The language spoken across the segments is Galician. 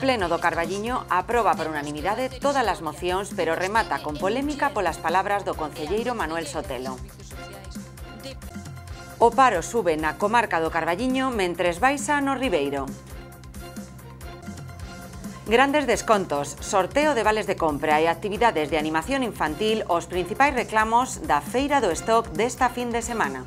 Pleno do Carballiño aproba por unanimidade todas as mocións, pero remata con polémica polas palabras do concelleiro Manuel Sotelo. O paro sube na comarca do Carballiño mentres baixa no Ribeiro. Grandes descontos, sorteo de vales de compra e actividades de animación infantil os principais reclamos da Feira do Stock desta fin de semana.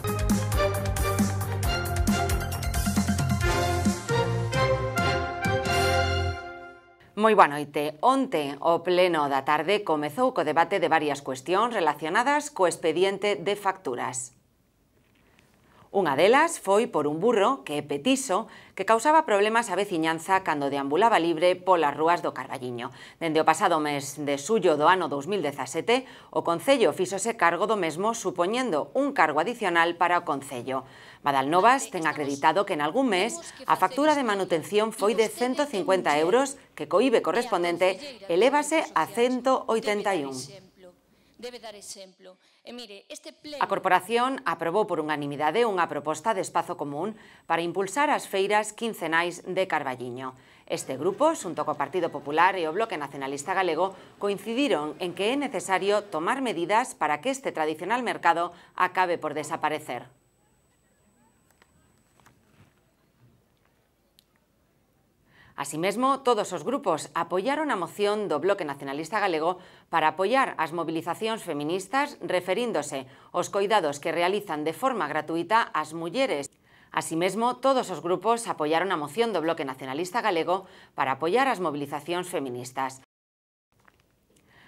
Moi boa noite. Onte, o pleno da tarde, comezou co debate de varias cuestións relacionadas co expediente de facturas. Unha delas foi por un burro, que é petiso, que causaba problemas á veciñanza cando deambulaba libre polas rúas do Carballiño. Dende o pasado mes de xullo do ano 2017, o Concello fíxose cargo do mesmo supoñendo un cargo adicional para o Concello. Badalnovas ten acreditado que en algún mes a factura de manutención foi de 150 euros, que co IBE correspondente elevase a 181. Debe dar exemplo. E mire, este pleno... A corporación aprobou por unanimidade unha proposta de espazo común para impulsar as feiras quincenais de Carballiño. Este grupo, xunto co Partido Popular e o Bloque Nacionalista Galego, coincidiron en que é necesario tomar medidas para que este tradicional mercado acabe por desaparecer. Así todos os grupos apoiaron a moción do Bloque Nacionalista Galego para apoiar as mobilizacións feministas referíndose aos coidados que realizan de forma gratuita as mulleres. Así todos os grupos apoiaron a moción do Bloque Nacionalista Galego para apoiar as mobilizacións feministas.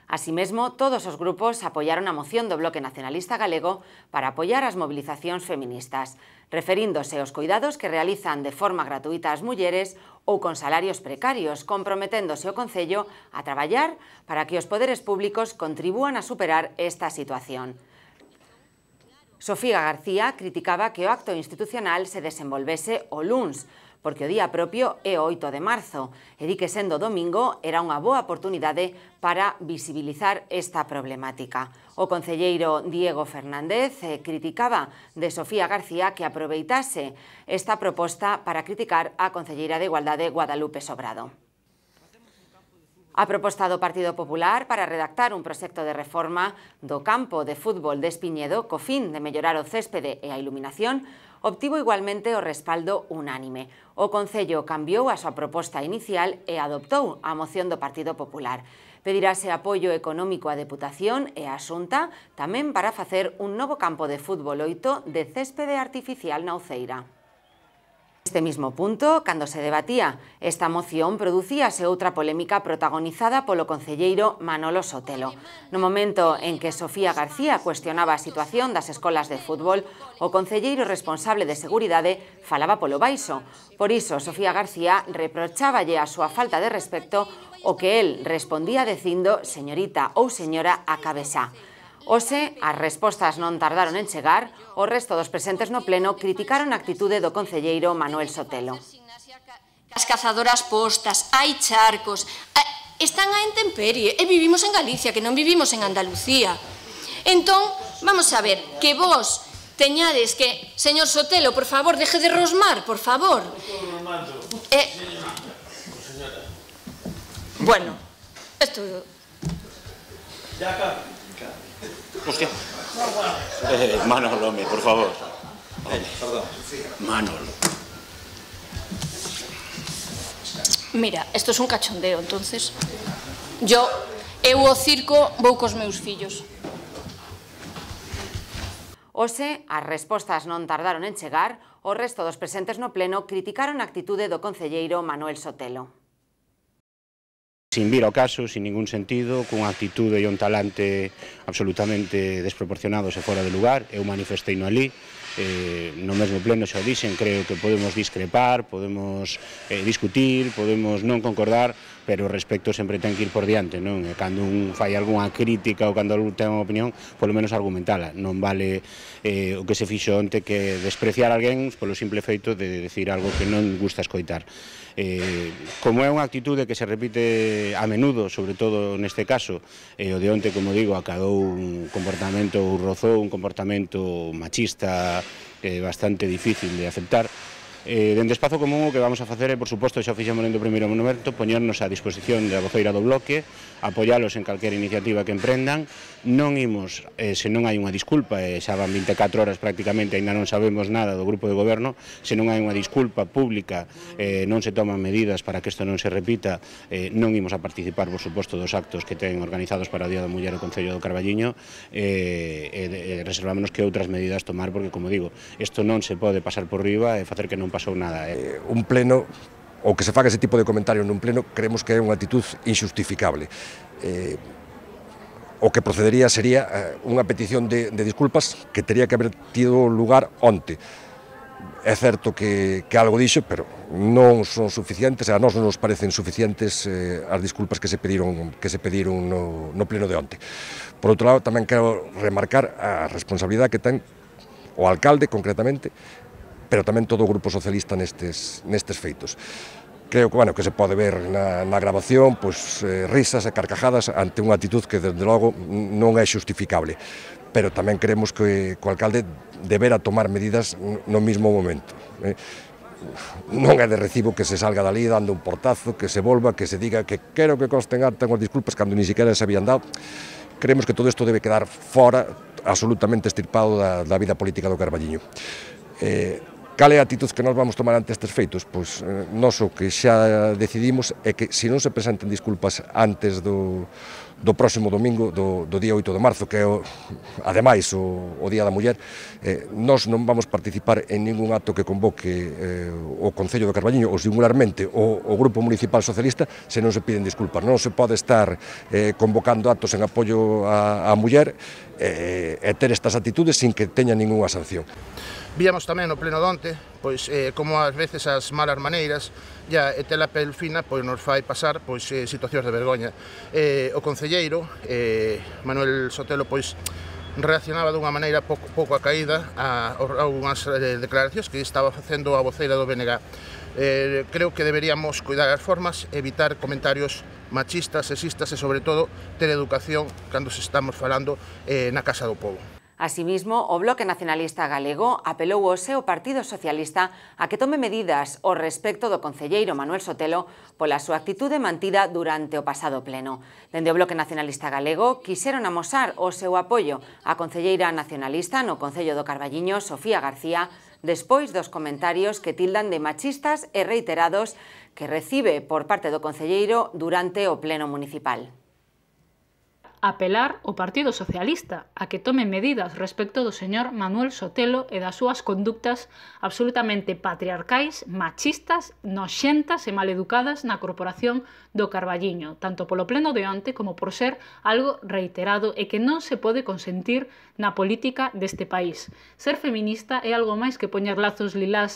Asimismo, todos os grupos apoiaron a moción do Bloque Nacionalista Galego para apoiar as mobilizacións feministas, referíndose aos cuidados que realizan de forma gratuita as mulleres ou con salarios precarios, comprometéndose o Concello a traballar para que os poderes públicos contribúan a superar esta situación. Sofía García criticaba que o acto institucional se desenvolvese o LUNS, porque o día propio é o 8 de marzo, e di que sendo domingo era unha boa oportunidade para visibilizar esta problemática. O concelleiro Diego Fernández eh, criticaba de Sofía García que aproveitase esta proposta para criticar a concelleira de Igualdade Guadalupe Sobrado. A proposta do Partido Popular para redactar un proxecto de reforma do campo de fútbol de Espiñedo co fin de mellorar o céspede e a iluminación obtivo igualmente o respaldo unánime. O Concello cambiou a súa proposta inicial e adoptou a moción do Partido Popular. Pedirase apoio económico á Deputación e á Xunta tamén para facer un novo campo de fútbol oito de céspede artificial na Uceira. Neste mismo punto, cando se debatía esta moción, producíase outra polémica protagonizada polo concelleiro Manolo Sotelo. No momento en que Sofía García cuestionaba a situación das escolas de fútbol, o concelleiro responsable de seguridade falaba polo baixo. Por iso, Sofía García reprocháballe a súa falta de respecto o que el respondía dicindo señorita ou señora a cabeza. Ose, as respostas non tardaron en chegar, o resto dos presentes no pleno criticaron a actitude do concelleiro Manuel Sotelo. As cazadoras postas, hai charcos, están a intemperie, e vivimos en Galicia, que non vivimos en Andalucía. Entón, vamos a ver, que vos teñades que, señor Sotelo, por favor, deje de rosmar, por favor. Eh, bueno, esto... Ya acabo. Hostia. Eh, Manolo, me, por favor. Perdón. Eh, Manolo. Mira, esto es un cachondeo, entonces. Yo, eu o circo vou cos meus fillos. Ose, as respostas non tardaron en chegar, o resto dos presentes no pleno criticaron a actitude do concelleiro Manuel Sotelo. Sin vir ao caso, sin ningún sentido, cunha actitude e un talante absolutamente desproporcionados e fora de lugar, eu manifestei no ali, eh, no mesmo pleno xa o dixen, creo que podemos discrepar, podemos eh, discutir, podemos non concordar, pero o respecto sempre ten que ir por diante, non? E cando un fai algunha crítica ou cando ten unha opinión, polo menos argumentala. Non vale eh, o que se fixo onte que despreciar alguén polo simple feito de decir algo que non gusta escoitar. Eh, como é unha actitude que se repite a menudo, sobre todo neste caso, eh, o de onte, como digo, acadou un comportamento ou rozou un comportamento machista eh, bastante difícil de aceptar, Eh, dende Espazo Común o que vamos a facer é, por suposto, xa o fixemos dentro do primeiro monumento, poñernos a disposición da voceira do bloque, apoiálos en calquera iniciativa que emprendan, non imos, eh, se non hai unha disculpa, eh, xa van 24 horas prácticamente, aínda non sabemos nada do grupo de goberno, se non hai unha disculpa pública, eh, non se toman medidas para que isto non se repita, eh, non imos a participar, por suposto, dos actos que ten organizados para o Día da Muller o Concello do Carballiño, eh, eh, reservámonos que outras medidas tomar, porque, como digo, isto non se pode pasar por riba e facer que non pasou nada. Eh? eh un pleno o que se faga ese tipo de comentario nun pleno, creemos que é unha actitud injustificable. Eh, o que procedería sería eh, unha petición de, de disculpas que teria que haber tido lugar onte. É certo que, que algo dixo, pero non son suficientes, a nós non nos parecen suficientes eh, as disculpas que se pediron que se pediron no, no pleno de onte. Por outro lado, tamén quero remarcar a responsabilidade que ten o alcalde, concretamente, pero tamén todo o Grupo Socialista nestes, nestes feitos creo que, bueno, que se pode ver na, na grabación pois, eh, risas e carcajadas ante unha actitud que, desde logo, non é justificable. Pero tamén creemos que o alcalde deberá tomar medidas no mismo momento. Eh? non é de recibo que se salga dali dando un portazo, que se volva, que se diga que quero que consten arte unhas disculpas cando ni siquiera se habían dado. Creemos que todo isto debe quedar fora, absolutamente estirpado da, da vida política do Carballiño. Eh, Cal é a actitud que nós vamos tomar ante estes feitos? Pois eh, nós o que xa decidimos é que se non se presenten disculpas antes do, do próximo domingo, do, do día 8 de marzo, que é, o, ademais, o, o Día da Muller, eh, nós non vamos participar en ningún acto que convoque eh, o Concello de Carballiño, ou singularmente o, o Grupo Municipal Socialista, se non se piden disculpas. Non se pode estar eh, convocando actos en apoio á muller eh, e ter estas actitudes sin que teña ningunha sanción. Víamos tamén no pleno donte, pois eh, como ás veces as malas maneiras ya e tela pel fina pois nos fai pasar pois eh, situacións de vergoña. Eh, o concelleiro, eh, Manuel Sotelo, pois reaccionaba dunha maneira pouco, pouco a caída a, a unhas eh, declaracións que estaba facendo a voceira do BNG. Eh, creo que deberíamos cuidar as formas, evitar comentarios machistas, sexistas e, sobre todo, ter educación cando se estamos falando eh, na casa do povo. Asimismo, o Bloque Nacionalista Galego apelou ao seu Partido Socialista a que tome medidas ao respecto do concelleiro Manuel Sotelo pola súa actitude mantida durante o pasado pleno. Dende o Bloque Nacionalista Galego quixeron amosar o seu apoio á concelleira nacionalista no Concello do Carballiño, Sofía García, despois dos comentarios que tildan de machistas e reiterados que recibe por parte do concelleiro durante o pleno municipal apelar o Partido Socialista a que tome medidas respecto do señor Manuel Sotelo e das súas conductas absolutamente patriarcais, machistas, noxentas e maleducadas na corporación do Carballiño, tanto polo pleno de onte como por ser algo reiterado e que non se pode consentir na política deste país. Ser feminista é algo máis que poñer lazos lilás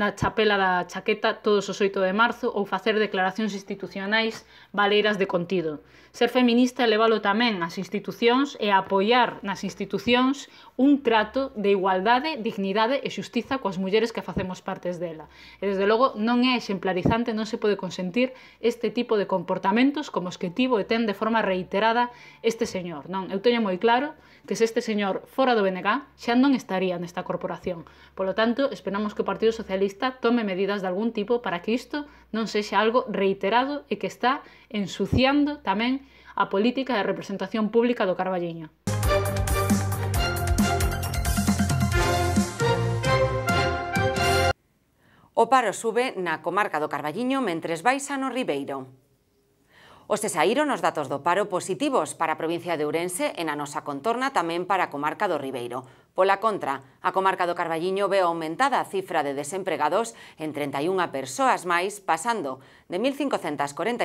na chapela da chaqueta todos os 8 de marzo ou facer declaracións institucionais valeiras de contido. Ser feminista é leválo tamén ás institucións e apoiar nas institucións un trato de igualdade, dignidade e xustiza coas mulleres que facemos partes dela. E desde logo non é exemplarizante, non se pode consentir este tipo de comportamentos como os que tivo e ten de forma reiterada este señor. Non, eu teño moi claro que se este señor fora do BNG xa non estaría nesta corporación. Polo tanto, esperamos que o Partido Socialista tome medidas de algún tipo para que isto non sexa algo reiterado e que está ensuciando tamén a política de representación pública do Carballiño. O paro sube na comarca do Carballiño mentres baixa no Ribeiro. Os se saíron os datos do paro positivos para a provincia de Ourense e na nosa contorna tamén para a comarca do Ribeiro. Pola contra, a comarca do Carballiño ve aumentada a cifra de desempregados en 31 persoas máis, pasando de 1.545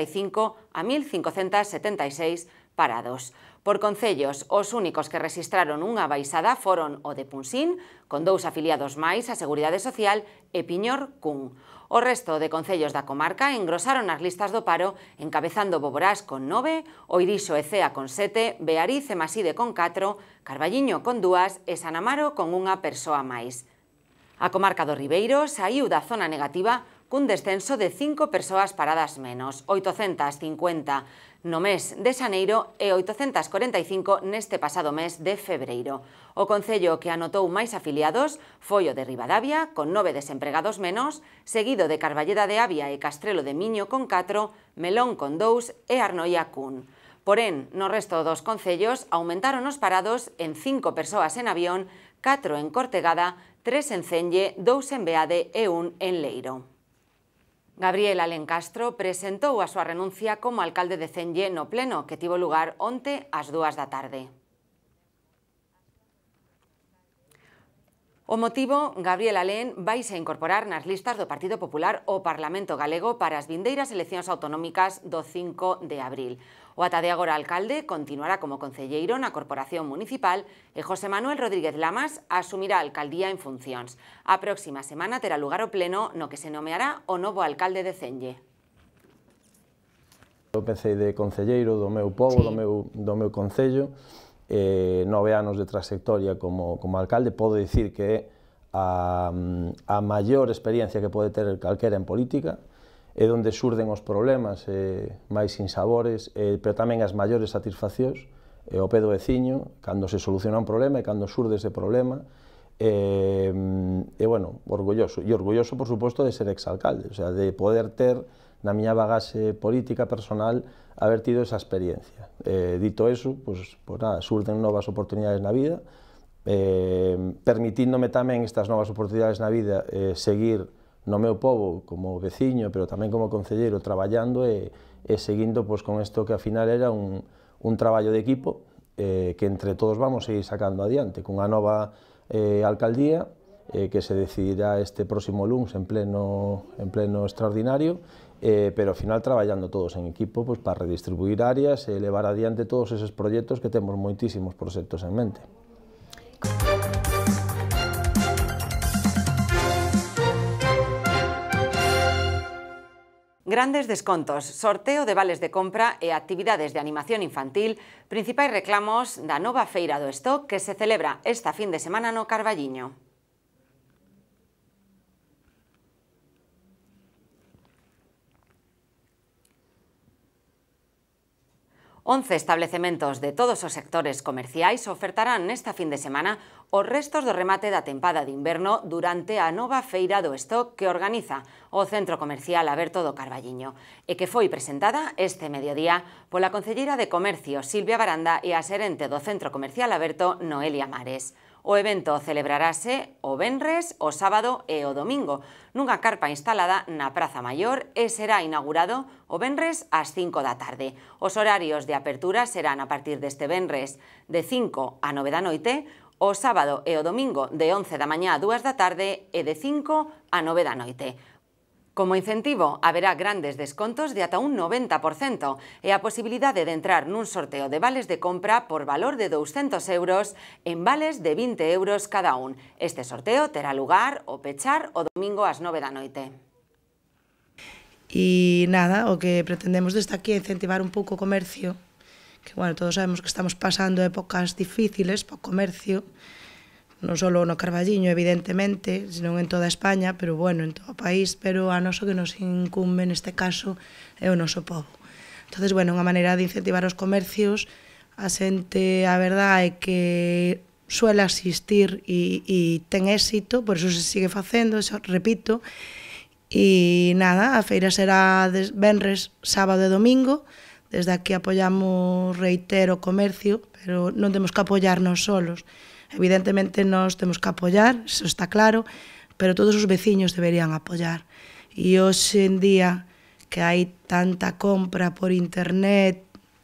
a 1.576 parados. Por concellos, os únicos que registraron unha baixada foron o de Punxín, con dous afiliados máis a Seguridade Social e Piñor Cun. O resto de concellos da comarca engrosaron as listas do paro, encabezando Boborás con 9, Oirixo e Cea con 7, Beariz e Maside con 4, Carballiño con 2 e Sanamaro con unha persoa máis. A comarca do Ribeiro saiu da zona negativa cun descenso de cinco persoas paradas menos, 850 no mes de Xaneiro e 845 neste pasado mes de febreiro. O Concello que anotou máis afiliados foi o de Ribadavia, con nove desempregados menos, seguido de Carballeda de Avia e Castrelo de Miño con 4, Melón con 2 e Arnoia cun. Porén, no resto dos concellos aumentaron os parados en 5 persoas en avión, 4 en Cortegada, 3 en Cenlle, 2 en Beade e 1 en Leiro. Gabriel Alen Castro presentou a súa renuncia como alcalde de Cenlle no pleno que tivo lugar onte ás dúas da tarde. O motivo, Gabriela Alén vaise incorporar nas listas do Partido Popular ao Parlamento Galego para as vindeiras eleccións autonómicas do 5 de abril. O ata de agora alcalde continuará como concelleiro na Corporación Municipal e José Manuel Rodríguez Lamas asumirá a alcaldía en funcións. A próxima semana terá lugar o pleno no que se nomeará o novo alcalde de Cenlle. Eu pensei de concelleiro do meu povo, sí. do meu, do meu concello, eh, nove anos de trayectoria como, como alcalde, podo dicir que é a, a maior experiencia que pode ter calquera en política, é onde surden os problemas eh, máis sabores, eh, pero tamén as maiores satisfaccións, eh, o pedo veciño, cando se soluciona un problema e cando surde ese problema, eh, e, bueno, orgulloso. E orgulloso, por suposto, de ser exalcalde, o sea, de poder ter na miña bagaxe política personal haber tido esa experiencia. Eh, dito eso, pues, pues nada, surten novas oportunidades na vida, eh, permitíndome tamén estas novas oportunidades na vida eh, seguir no meu povo como veciño, pero tamén como concelleiro, traballando e, e seguindo pues, con isto que ao final era un, un traballo de equipo eh, que entre todos vamos a seguir sacando adiante, cunha nova eh, alcaldía eh, que se decidirá este próximo lunes en pleno, en pleno extraordinario eh, pero ao final traballando todos en equipo pois, para redistribuir áreas e eh, levar adiante todos eses proxectos que temos moitísimos proxectos en mente. Grandes descontos, sorteo de vales de compra e actividades de animación infantil, principais reclamos da nova feira do stock que se celebra esta fin de semana no Carballiño. 11 establecementos de todos os sectores comerciais ofertarán nesta fin de semana os restos do remate da tempada de inverno durante a nova feira do stock que organiza o Centro Comercial Aberto do Carballiño e que foi presentada este mediodía pola Concelleira de Comercio Silvia Baranda e a xerente do Centro Comercial Aberto Noelia Mares. O evento celebrarase o venres, o sábado e o domingo, nunha carpa instalada na Praza Maior e será inaugurado o venres ás 5 da tarde. Os horarios de apertura serán a partir deste venres de 5 a 9 da noite, o sábado e o domingo de 11 da mañá a 2 da tarde e de 5 a 9 da noite. Como incentivo, haberá grandes descontos de ata un 90% e a posibilidade de entrar nun sorteo de vales de compra por valor de 200 euros en vales de 20 euros cada un. Este sorteo terá lugar o pechar o domingo ás 9 da noite. E nada, o que pretendemos desta aquí é incentivar un pouco o comercio, que bueno, todos sabemos que estamos pasando épocas difíciles para o comercio, non só no Carballiño, evidentemente, senón en toda España, pero bueno, en todo o país, pero a noso que nos incumbe neste caso é o noso povo. Entón, bueno, unha maneira de incentivar os comercios, a xente, a verdade, é que suele asistir e, e ten éxito, por eso se sigue facendo, eso, repito, e nada, a feira será des, venres, sábado e domingo, desde aquí apoiamos, reitero, o comercio, pero non temos que apoyarnos solos, Evidentemente nós temos que apoiar, eso está claro, pero todos os veciños deberían apoiar. E hoxe en día que hai tanta compra por internet,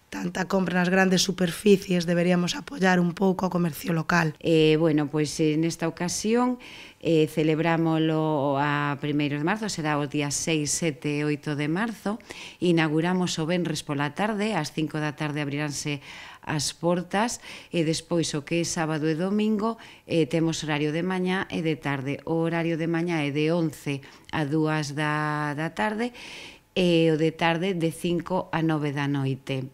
tanta compra nas grandes superficies, deberíamos apoyar un pouco o comercio local. Eh, bueno, pois pues, eh, nesta ocasión eh, celebrámolo a primeiros de marzo, será o día 6, 7 8 de marzo, inauguramos o Benres pola tarde, ás 5 da tarde abriránse as portas e despois o que é sábado e domingo eh, temos horario de mañá e de tarde. O horario de mañá é de 11 a 2 da, da tarde e o de tarde de 5 a 9 da noite.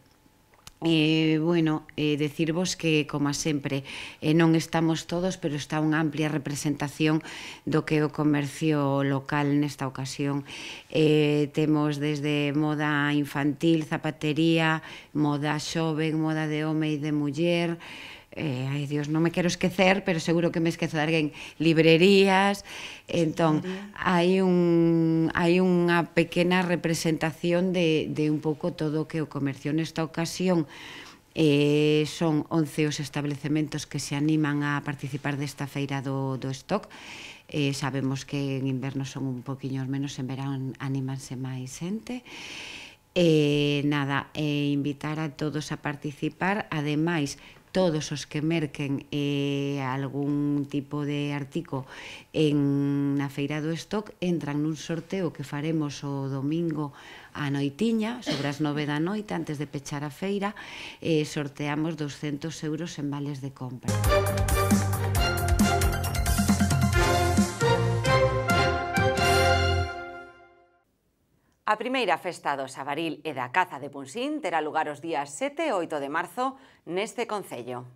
E, bueno, eh, decirvos que, como sempre, eh, non estamos todos, pero está unha amplia representación do que é o comercio local nesta ocasión. Eh, temos desde moda infantil, zapatería, moda xoven, moda de home e de muller, eh, ai Dios, non me quero esquecer, pero seguro que me esquezo de alguén, librerías, entón, hai un hai unha pequena representación de, de un pouco todo o que o comercio nesta ocasión eh, son 11 os establecementos que se animan a participar desta feira do, do stock eh, sabemos que en inverno son un poquinho menos, en verán animanse máis xente eh, nada, eh, invitar a todos a participar ademais todos os que merquen eh, algún tipo de artigo en, na Feira do Stock entran nun sorteo que faremos o domingo a noitiña, sobre as nove da noite, antes de pechar a feira, eh, sorteamos 200 euros en vales de compra. Música A primeira festa do Sabaril e da Caza de Punxín terá lugar os días 7 e 8 de marzo neste Concello.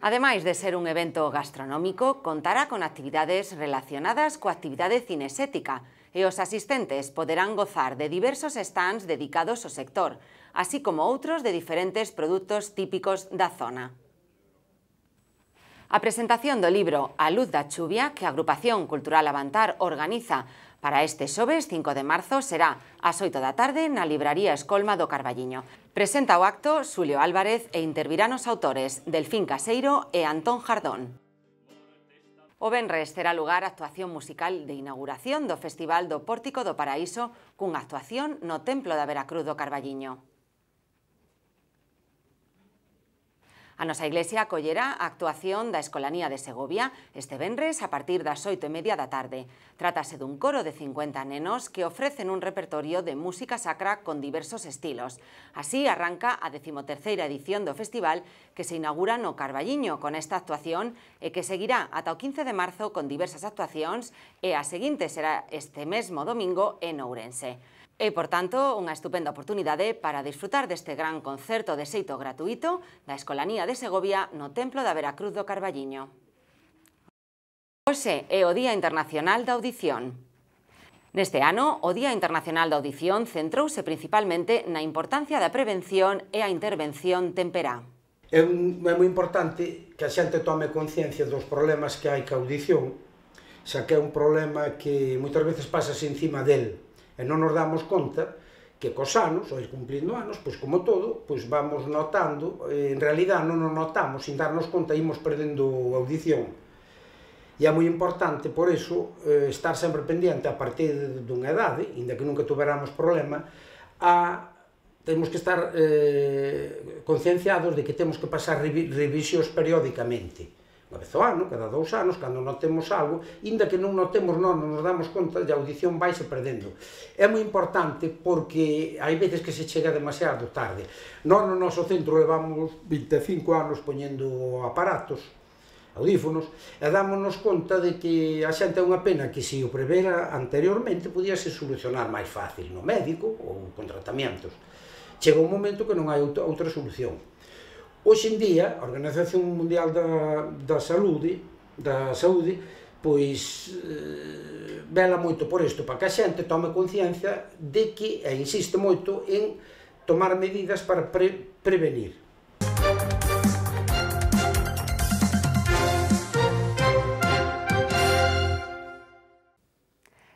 Ademais de ser un evento gastronómico, contará con actividades relacionadas coa actividade cinesética e os asistentes poderán gozar de diversos stands dedicados ao sector, así como outros de diferentes produtos típicos da zona. A presentación do libro A luz da chuvia que a Agrupación Cultural Avantar organiza Para este xoves 5 de marzo será ás 8 da tarde na Libraría Escolma do Carballiño. Presenta o acto Xulio Álvarez e intervirán os autores Delfín Caseiro e Antón Jardón. O Benres terá lugar a actuación musical de inauguración do Festival do Pórtico do Paraíso cunha actuación no Templo da Veracruz do Carballiño. A nosa iglesia acollerá actuación da Escolanía de Segovia este venres a partir de las oito y e media de la tarde. Trátase un coro de 50 nenos que ofrecen un repertorio de música sacra con diversos estilos. Así arranca a decimotercera edición do festival que se inaugura no Carballiño con esta actuación y e que seguirá hasta el 15 de marzo con diversas actuaciones y e a seguinte será este mismo domingo en Ourense. E, por tanto, unha estupenda oportunidade para disfrutar deste gran concerto de xeito gratuito da Escolanía de Segovia no Templo da Veracruz do Carballiño. Hoxe é o Día Internacional da Audición. Neste ano, o Día Internacional da Audición centrouse principalmente na importancia da prevención e a intervención temperá. É, un, é moi importante que a xente tome conciencia dos problemas que hai ca audición, xa que é un problema que moitas veces pasas encima del, e non nos damos conta que cos anos, ou cumplindo anos, pois como todo, pois vamos notando, en realidad non nos notamos, sin darnos conta imos perdendo audición. E é moi importante, por iso, eh, estar sempre pendiente a partir dunha idade, inda que nunca tuveramos problema, a temos que estar eh, concienciados de que temos que pasar revisións periódicamente unha vez ao ano, cada dous anos, cando notemos algo, inda que non notemos, non, non nos damos conta, a audición vai se perdendo. É moi importante porque hai veces que se chega demasiado tarde. Non no noso centro levamos 25 anos poñendo aparatos, audífonos, e dámonos conta de que a xente é unha pena que se o prevera anteriormente podíase solucionar máis fácil no médico ou con tratamientos. Chega un momento que non hai outra solución. Hoxe en día, a Organización Mundial da, da Saúde, da Saúde, pois eh, vela moito por isto, para que a xente tome conciencia de que, e insiste moito, en tomar medidas para pre prevenir.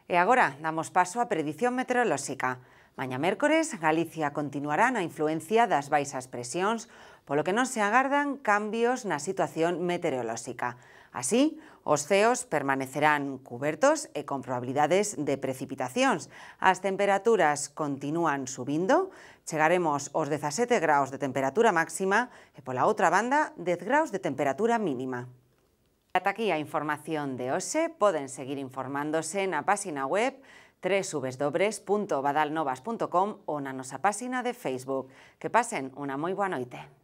E agora damos paso á predición meteorolóxica. Maña mércores, Galicia continuará na influencia das baixas presións polo que non se agardan cambios na situación meteorolóxica. Así, os ceos permanecerán cubertos e con probabilidades de precipitacións. As temperaturas continúan subindo, chegaremos aos 17 graus de temperatura máxima e pola outra banda 10 graus de temperatura mínima. Ata aquí a información de hoxe, poden seguir informándose na páxina web www.badalnovas.com ou na nosa páxina de Facebook. Que pasen unha moi boa noite.